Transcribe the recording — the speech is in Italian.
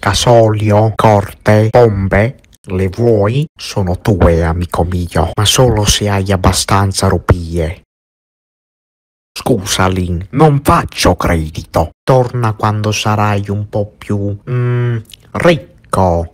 gasolio, corte, bombe, le vuoi? Sono tue, amico mio, ma solo se hai abbastanza rupie. Scusa, Lin, non faccio credito. Torna quando sarai un po' più... Mm, ricco.